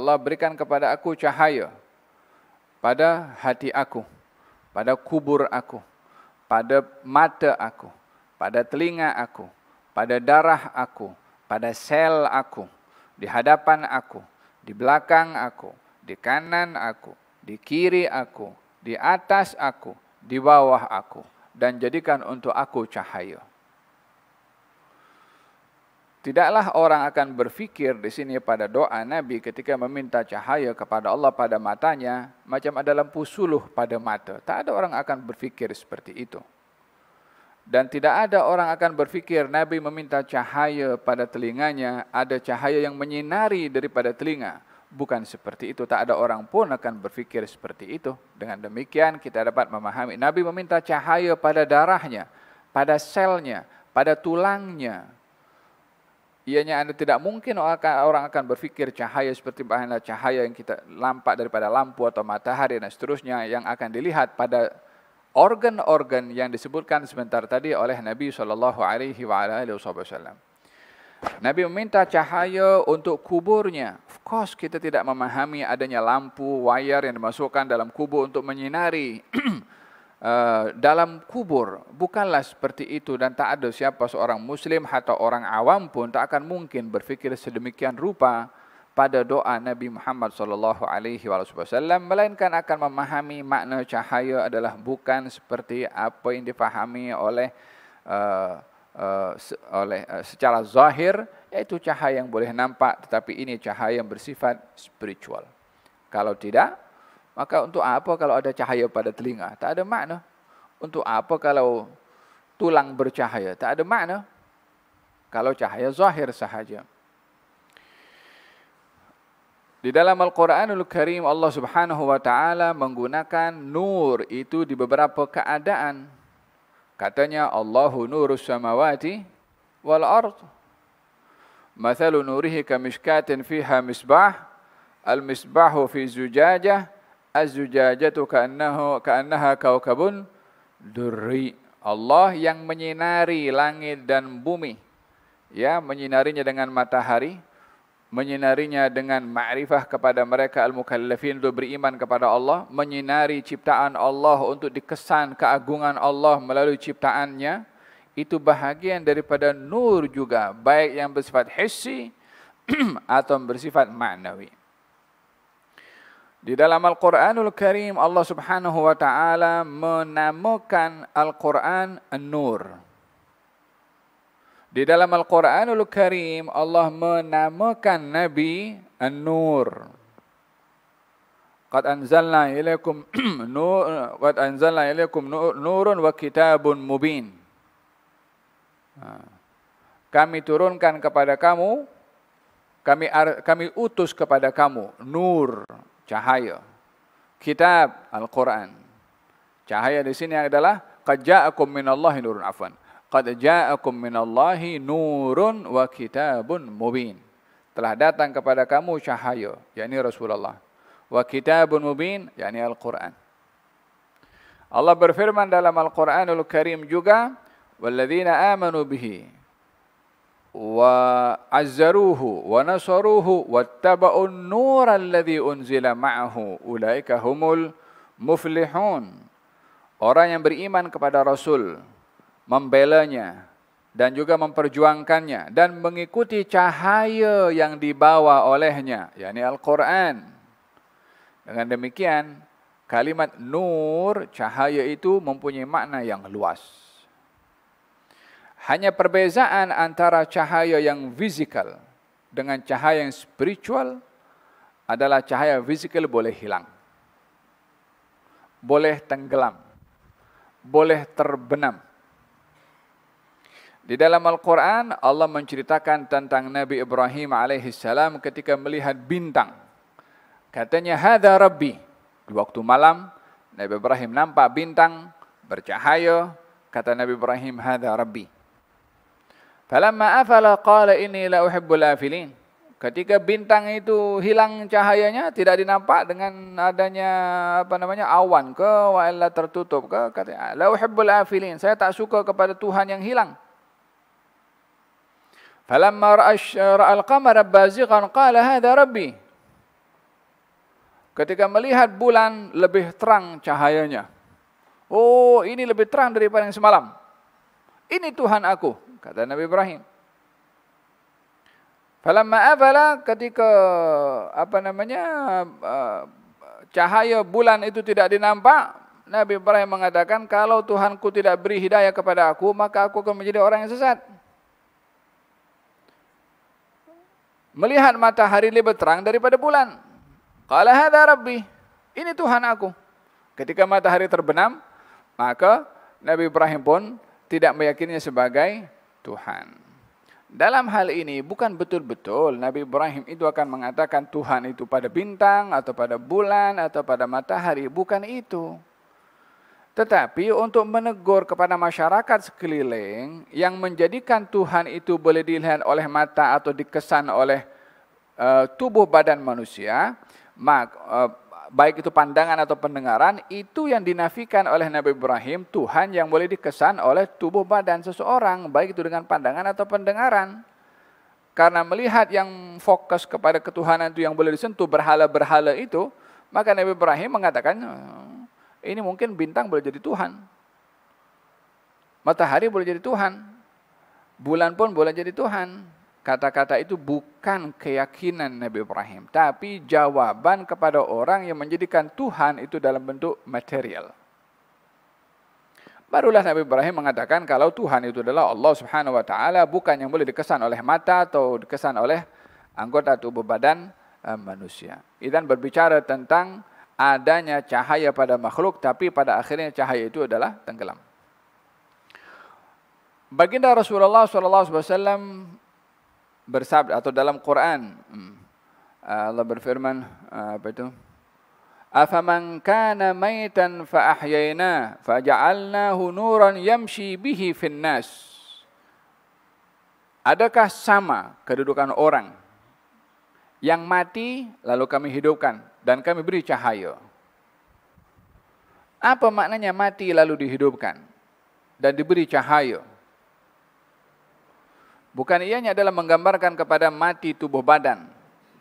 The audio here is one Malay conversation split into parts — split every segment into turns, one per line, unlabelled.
Allah berikan kepada aku cahaya pada hati aku, pada kubur aku, pada mata aku, pada telinga aku, pada darah aku, pada sel aku, di hadapan aku, di belakang aku, di kanan aku, di kiri aku, di atas aku, di bawah aku, dan jadikan untuk aku cahaya. Tidaklah orang akan berfikir di sini pada doa Nabi ketika meminta cahaya kepada Allah pada matanya macam ada lampu suluh pada mata. Tak ada orang akan berfikir seperti itu. Dan tidak ada orang akan berfikir Nabi meminta cahaya pada telinganya, ada cahaya yang menyinari daripada telinga. Bukan seperti itu, tak ada orang pun akan berfikir seperti itu. Dengan demikian kita dapat memahami, Nabi meminta cahaya pada darahnya, pada selnya, pada tulangnya, ianya anda tidak mungkin orang akan berpikir cahaya seperti cahaya yang kita lampak daripada lampu atau matahari dan seterusnya yang akan dilihat pada organ-organ yang disebutkan sebentar tadi oleh Nabi saw. Nabi meminta cahaya untuk kuburnya. Of course kita tidak memahami adanya lampu, wayar yang dimasukkan dalam kubur untuk menyinari Eh, dalam kubur bukanlah seperti itu dan tak ada siapa seorang muslim atau orang awam pun tak akan mungkin berfikir sedemikian rupa pada doa Nabi Muhammad sallallahu alaihi wasallam melainkan akan memahami makna cahaya adalah bukan seperti apa yang difahami oleh uh, uh, se- oleh uh, secara zahir yaitu cahaya yang boleh nampak tetapi ini cahaya yang bersifat spiritual kalau tidak Maka untuk apa kalau ada cahaya pada telinga? Tak ada makna. Untuk apa kalau tulang bercahaya? Tak ada makna. Kalau cahaya zahir sahaja. Di dalam Al-Quranul Karim Allah Subhanahu wa taala menggunakan nur itu di beberapa keadaan. Katanya Allahu nurus samawati wal ard. Mathalu nurihi kamishkatin fiha misbah. Al-misbahu fi zujajah azzujajatu ka'annahu ka'annaha kaukabun durri Allah yang menyinari langit dan bumi ya menyinarinya dengan matahari menyinarinya dengan ma'rifah kepada mereka al-mukallafin untuk beriman kepada Allah menyinari ciptaan Allah untuk dikesan keagungan Allah melalui ciptaannya itu bahagian daripada nur juga baik yang bersifat hissi atau bersifat manawi. Di dalam Al-Quranul Karim, Allah subhanahu wa ta'ala menamakan Al-Quran An-Nur. Di dalam Al-Quranul Karim, Allah menamakan Nabi An-Nur. Qad anzalna ilaikum nur qad anzalna ilaikum nurun wa kitabun mubin. Ha. Kami turunkan kepada kamu kami kami utus kepada kamu nur cahaya. Kitab Al-Quran. Cahaya di sini adalah Qad ja'akum minallahi nurun afan. Qad ja'akum minallahi nurun wa kitabun mubin. Telah datang kepada kamu cahaya, yakni Rasulullah. Wa kitabun mubin, yakni Al-Quran. Allah berfirman dalam Al-Quranul Karim juga, وَالَّذِينَ آمَنُوا بِهِ wa azzaruhu wa nasaruhu wattaba'u an-nura alladhi unzila ma'ahu ulaika humul muflihun orang yang beriman kepada rasul membela nya dan juga memperjuangkannya dan mengikuti cahaya yang dibawa olehnya yakni Al-Qur'an dengan demikian kalimat nur cahaya itu mempunyai makna yang luas hanya perbezaan antara cahaya yang fizikal dengan cahaya yang spiritual adalah cahaya fizikal boleh hilang. Boleh tenggelam. Boleh terbenam. Di dalam Al-Quran, Allah menceritakan tentang Nabi Ibrahim AS ketika melihat bintang. Katanya, Hada Rabbi. Di waktu malam, Nabi Ibrahim nampak bintang bercahaya. Kata Nabi Ibrahim, Hada Rabbi. Falamma afala qala inni la uhibbul afilin. Ketika bintang itu hilang cahayanya, tidak dinampak dengan adanya apa namanya awan ke, wala tertutup ke, kata ah, la uhibbul afilin. Saya tak suka kepada Tuhan yang hilang. Falamma ra'a al-qamar bazighan qala hadha rabbi. Ketika melihat bulan lebih terang cahayanya. Oh, ini lebih terang daripada yang semalam. Ini Tuhan aku, kata Nabi Ibrahim. Falamma afala ketika apa namanya uh, cahaya bulan itu tidak dinampak, Nabi Ibrahim mengatakan kalau Tuhanku tidak beri hidayah kepada aku, maka aku akan menjadi orang yang sesat. Melihat matahari lebih terang daripada bulan. Qala hadha rabbi. Ini Tuhan aku. Ketika matahari terbenam, maka Nabi Ibrahim pun tidak meyakininya sebagai Tuhan. Dalam hal ini bukan betul-betul Nabi Ibrahim itu akan mengatakan Tuhan itu pada bintang atau pada bulan atau pada matahari, bukan itu. Tetapi untuk menegur kepada masyarakat sekeliling yang menjadikan Tuhan itu boleh dilihat oleh mata atau dikesan oleh eh, tubuh badan manusia, mak. Eh, baik itu pandangan atau pendengaran, itu yang dinafikan oleh Nabi Ibrahim, Tuhan yang boleh dikesan oleh tubuh badan seseorang, baik itu dengan pandangan atau pendengaran. Karena melihat yang fokus kepada ketuhanan itu yang boleh disentuh, berhala-berhala itu, maka Nabi Ibrahim mengatakan, eh, ini mungkin bintang boleh jadi Tuhan. Matahari boleh jadi Tuhan. Bulan pun boleh jadi Tuhan kata-kata itu bukan keyakinan Nabi Ibrahim, tapi jawaban kepada orang yang menjadikan Tuhan itu dalam bentuk material. Barulah Nabi Ibrahim mengatakan kalau Tuhan itu adalah Allah Subhanahu wa taala bukan yang boleh dikesan oleh mata atau dikesan oleh anggota tubuh badan eh, manusia. Idan berbicara tentang adanya cahaya pada makhluk tapi pada akhirnya cahaya itu adalah tenggelam. Baginda Rasulullah saw bersabda atau dalam Quran hmm. ah, Allah berfirman ah, apa itu Afaman kana maitan fa ahyayna fa ja'alnahu nuran yamshi bihi fin nas Adakah sama kedudukan orang yang mati lalu kami hidupkan dan kami beri cahaya Apa maknanya mati lalu dihidupkan dan diberi cahaya Bukan ianya adalah menggambarkan kepada mati tubuh badan.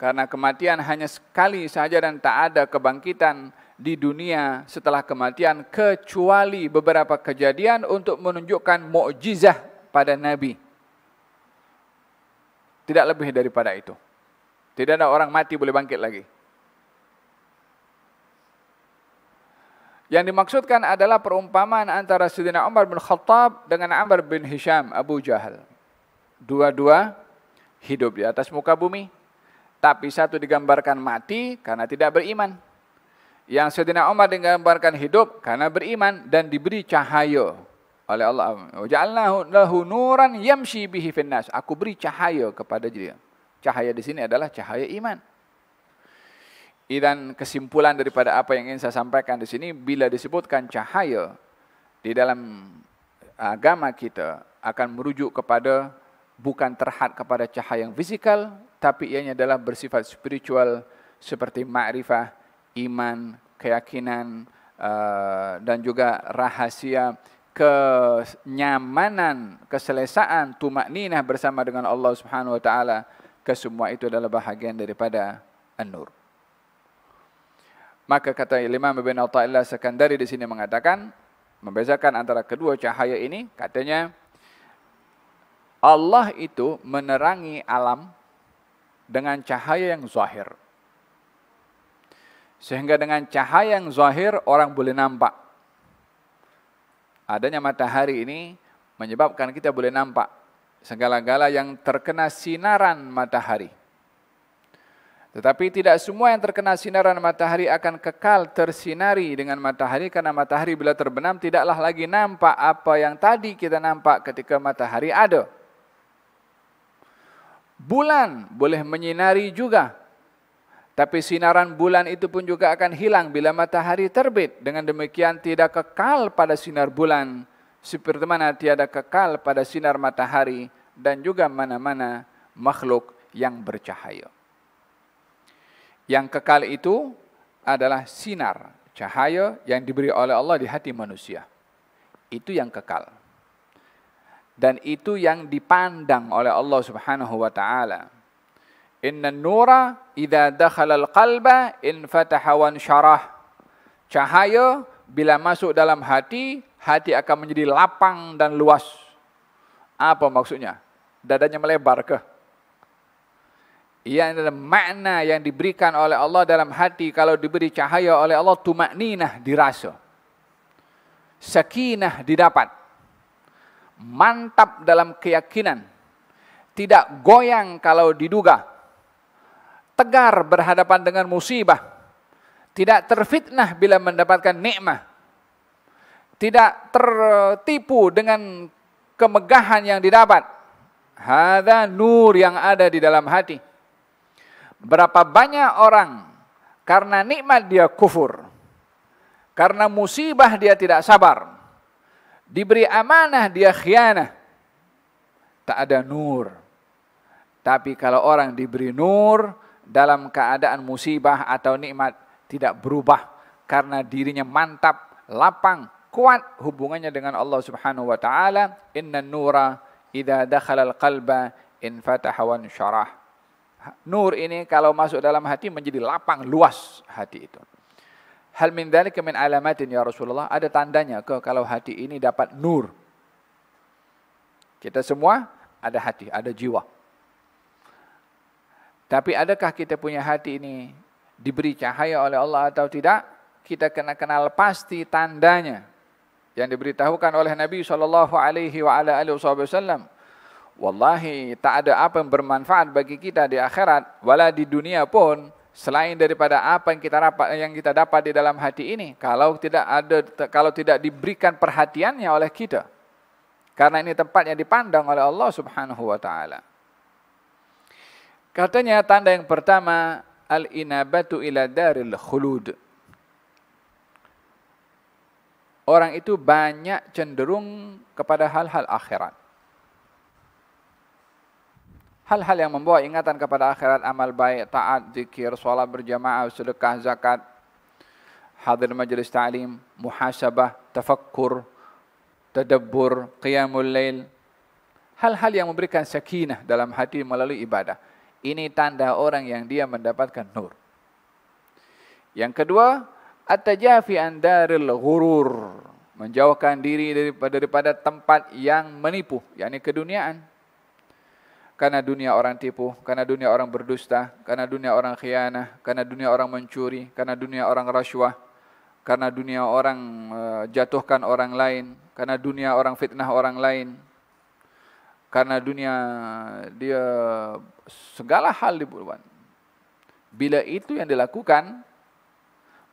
Karena kematian hanya sekali sahaja dan tak ada kebangkitan di dunia setelah kematian kecuali beberapa kejadian untuk menunjukkan mukjizah pada nabi. Tidak lebih daripada itu. Tidak ada orang mati boleh bangkit lagi. Yang dimaksudkan adalah perumpamaan antara Sidina Umar bin Khattab dengan Amr bin Hisham Abu Jahal dua-dua hidup di atas muka bumi. Tapi satu digambarkan mati karena tidak beriman. Yang Sayyidina Umar digambarkan hidup karena beriman dan diberi cahaya oleh Allah. Ja'alnahu lahu nuran yamshi bihi finnas. Aku beri cahaya kepada dia. Cahaya di sini adalah cahaya iman. Dan kesimpulan daripada apa yang ingin saya sampaikan di sini, bila disebutkan cahaya di dalam agama kita akan merujuk kepada bukan terhad kepada cahaya yang fisikal, tapi ianya adalah bersifat spiritual seperti ma'rifah, iman, keyakinan, eh, dan juga rahasia kenyamanan, keselesaan, tumak ninah bersama dengan Allah Subhanahu Wa Taala. Kesemua itu adalah bahagian daripada an-nur. Maka kata Imam Ibn Al-Ta'illah Sekandari di sini mengatakan, membezakan antara kedua cahaya ini, katanya, Allah itu menerangi alam dengan cahaya yang zahir. Sehingga dengan cahaya yang zahir orang boleh nampak. Adanya matahari ini menyebabkan kita boleh nampak segala-gala yang terkena sinaran matahari. Tetapi tidak semua yang terkena sinaran matahari akan kekal tersinari dengan matahari karena matahari bila terbenam tidaklah lagi nampak apa yang tadi kita nampak ketika matahari ada. Bulan boleh menyinari juga. Tapi sinaran bulan itu pun juga akan hilang bila matahari terbit. Dengan demikian tidak kekal pada sinar bulan. Seperti mana tiada kekal pada sinar matahari dan juga mana-mana makhluk yang bercahaya. Yang kekal itu adalah sinar cahaya yang diberi oleh Allah di hati manusia. Itu yang kekal dan itu yang dipandang oleh Allah Subhanahu wa taala. Inna nura idza dakhala al-qalba in fataha wa syarah. Cahaya bila masuk dalam hati, hati akan menjadi lapang dan luas. Apa maksudnya? Dadanya melebar ke? Ia adalah makna yang diberikan oleh Allah dalam hati kalau diberi cahaya oleh Allah tumakninah dirasa. Sakinah didapat. mantap dalam keyakinan, tidak goyang kalau diduga, tegar berhadapan dengan musibah, tidak terfitnah bila mendapatkan nikmah, tidak tertipu dengan kemegahan yang didapat. Hada nur yang ada di dalam hati. Berapa banyak orang karena nikmat dia kufur, karena musibah dia tidak sabar, Diberi amanah dia khianah. Tak ada nur. Tapi kalau orang diberi nur dalam keadaan musibah atau nikmat tidak berubah karena dirinya mantap, lapang, kuat hubungannya dengan Allah Subhanahu wa taala. Inna nura idza dakhala al-qalba infataha wa syarah. Nur ini kalau masuk dalam hati menjadi lapang, luas hati itu. Hal min dhalika min alamatin ya Rasulullah. Ada tandanya ke kalau hati ini dapat nur. Kita semua ada hati, ada jiwa. Tapi adakah kita punya hati ini diberi cahaya oleh Allah atau tidak? Kita kena kenal pasti tandanya yang diberitahukan oleh Nabi saw. Wallahi tak ada apa yang bermanfaat bagi kita di akhirat wala di dunia pun selain daripada apa yang kita dapat yang kita dapat di dalam hati ini kalau tidak ada kalau tidak diberikan perhatiannya oleh kita karena ini tempat yang dipandang oleh Allah Subhanahu wa taala katanya tanda yang pertama al inabatu ila daril khulud orang itu banyak cenderung kepada hal-hal akhirat Hal-hal yang membawa ingatan kepada akhirat, amal baik, taat, zikir, sholat berjamaah, sedekah, zakat, hadir majlis ta'lim, muhasabah, tafakkur, tadabbur, qiyamul lail. Hal-hal yang memberikan sakinah dalam hati melalui ibadah. Ini tanda orang yang dia mendapatkan nur. Yang kedua, atajafi tajafi an daril ghurur. Menjauhkan diri daripada, daripada tempat yang menipu, yakni keduniaan. Karena dunia orang tipu, karena dunia orang berdusta, karena dunia orang khianah, karena dunia orang mencuri, karena dunia orang rasuah, karena dunia orang eh, jatuhkan orang lain, karena dunia orang fitnah orang lain, karena dunia dia segala hal dibuat. Bila itu yang dilakukan,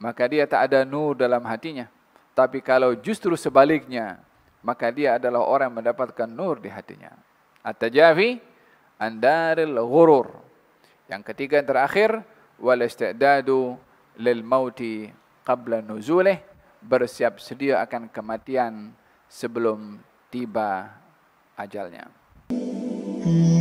maka dia tak ada nur dalam hatinya. Tapi kalau justru sebaliknya, maka dia adalah orang yang mendapatkan nur di hatinya. At-Tajafi, andaril ghurur. Yang ketiga dan terakhir wal istidadu lil mauti qabla nuzulih bersiap sedia akan kematian sebelum tiba ajalnya. Hmm.